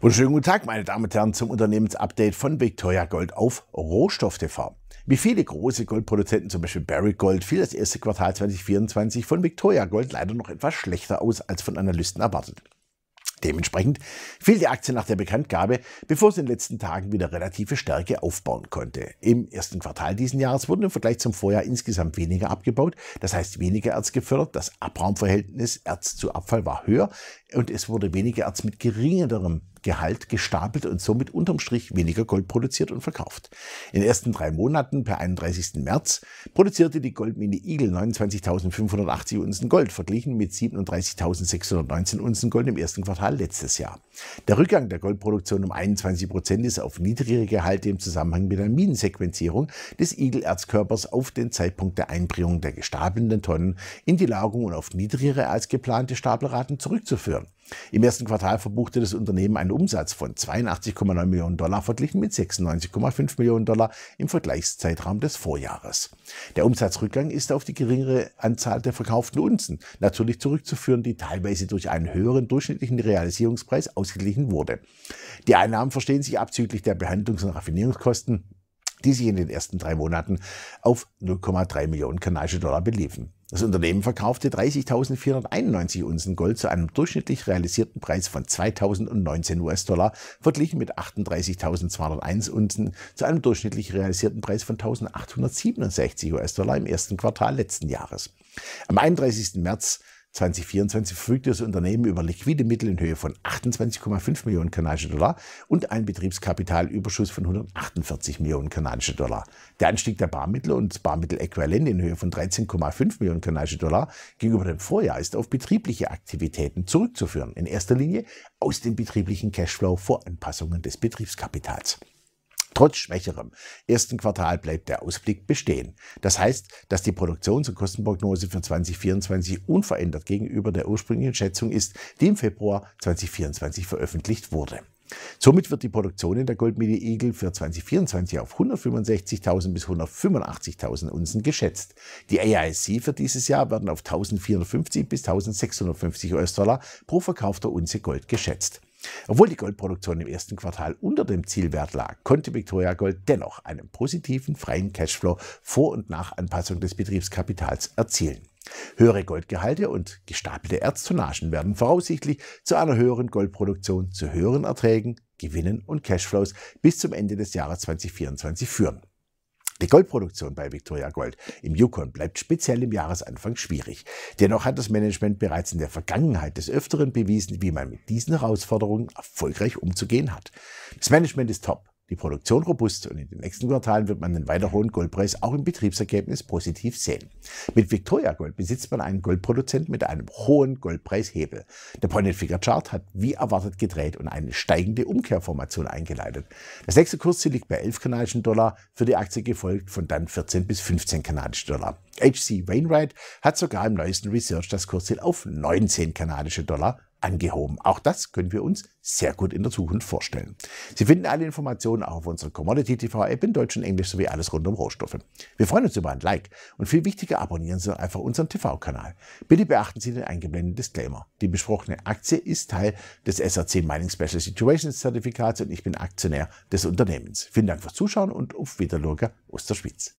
Wunderschönen guten Tag, meine Damen und Herren, zum Unternehmensupdate von Victoria Gold auf Rohstoff TV. Wie viele große Goldproduzenten, zum Beispiel Barrick Gold, fiel das erste Quartal 2024 von Victoria Gold leider noch etwas schlechter aus als von Analysten erwartet. Dementsprechend fiel die Aktie nach der Bekanntgabe, bevor sie in den letzten Tagen wieder relative Stärke aufbauen konnte. Im ersten Quartal diesen Jahres wurden im Vergleich zum Vorjahr insgesamt weniger abgebaut, das heißt weniger Erz gefördert, das Abraumverhältnis Erz zu Abfall war höher und es wurde weniger Erz mit geringerem Gehalt gestapelt und somit unterm Strich weniger Gold produziert und verkauft. In den ersten drei Monaten per 31. März produzierte die Goldmine Igel 29.580 Unzen Gold, verglichen mit 37.619 Unzen Gold im ersten Quartal letztes Jahr. Der Rückgang der Goldproduktion um 21 Prozent ist auf niedrigere Gehalte im Zusammenhang mit der Minensequenzierung des Igelerzkörpers auf den Zeitpunkt der Einbringung der gestapelnden Tonnen in die Lagerung und auf niedrigere als geplante Stapelraten zurückzuführen. Im ersten Quartal verbuchte das Unternehmen einen Umsatz von 82,9 Millionen Dollar verglichen mit 96,5 Millionen Dollar im Vergleichszeitraum des Vorjahres. Der Umsatzrückgang ist auf die geringere Anzahl der verkauften Unzen natürlich zurückzuführen, die teilweise durch einen höheren durchschnittlichen Realisierungspreis ausgeglichen wurde. Die Einnahmen verstehen sich abzüglich der Behandlungs- und Raffinierungskosten die sich in den ersten drei Monaten auf 0,3 Millionen kanadische Dollar beliefen. Das Unternehmen verkaufte 30.491 Unzen Gold zu einem durchschnittlich realisierten Preis von 2.019 US-Dollar, verglichen mit 38.201 Unzen zu einem durchschnittlich realisierten Preis von 1.867 US-Dollar im ersten Quartal letzten Jahres. Am 31. März 2024 verfügt das Unternehmen über liquide Mittel in Höhe von 28,5 Millionen kanadische Dollar und einen Betriebskapitalüberschuss von 148 Millionen kanadische Dollar. Der Anstieg der Barmittel und Barmitteläquivalente in Höhe von 13,5 Millionen kanadische Dollar gegenüber dem Vorjahr ist auf betriebliche Aktivitäten zurückzuführen, in erster Linie aus dem betrieblichen Cashflow vor Anpassungen des Betriebskapitals trotz schwächerem ersten Quartal bleibt der Ausblick bestehen. Das heißt, dass die Produktions- und Kostenprognose für 2024 unverändert gegenüber der ursprünglichen Schätzung ist, die im Februar 2024 veröffentlicht wurde. Somit wird die Produktion in der Goldmine Eagle für 2024 auf 165.000 bis 185.000 Unzen geschätzt. Die AIC für dieses Jahr werden auf 1.450 bis 1.650 US-Dollar pro verkaufter Unze Gold geschätzt. Obwohl die Goldproduktion im ersten Quartal unter dem Zielwert lag, konnte Victoria Gold dennoch einen positiven freien Cashflow vor und nach Anpassung des Betriebskapitals erzielen. Höhere Goldgehalte und gestapelte Erztonnagen werden voraussichtlich zu einer höheren Goldproduktion, zu höheren Erträgen, Gewinnen und Cashflows bis zum Ende des Jahres 2024 führen. Die Goldproduktion bei Victoria Gold im Yukon bleibt speziell im Jahresanfang schwierig. Dennoch hat das Management bereits in der Vergangenheit des Öfteren bewiesen, wie man mit diesen Herausforderungen erfolgreich umzugehen hat. Das Management ist top die Produktion robust und in den nächsten Quartalen wird man den weiter hohen Goldpreis auch im Betriebsergebnis positiv sehen. Mit Victoria Gold besitzt man einen Goldproduzent mit einem hohen Goldpreishebel. Der Pointed figure chart hat wie erwartet gedreht und eine steigende Umkehrformation eingeleitet. Das nächste Kursziel liegt bei 11 kanadischen Dollar, für die Aktie gefolgt von dann 14 bis 15 kanadischen Dollar. HC Wainwright hat sogar im neuesten Research das Kursziel auf 19 kanadische Dollar angehoben. Auch das können wir uns sehr gut in der Zukunft vorstellen. Sie finden alle Informationen auch auf unserer Commodity TV App in Deutsch und Englisch sowie alles rund um Rohstoffe. Wir freuen uns über ein Like und viel wichtiger abonnieren Sie einfach unseren TV-Kanal. Bitte beachten Sie den eingeblendeten Disclaimer. Die besprochene Aktie ist Teil des SRC Mining Special Situations Zertifikats und ich bin Aktionär des Unternehmens. Vielen Dank fürs Zuschauen und auf Wiedersehen aus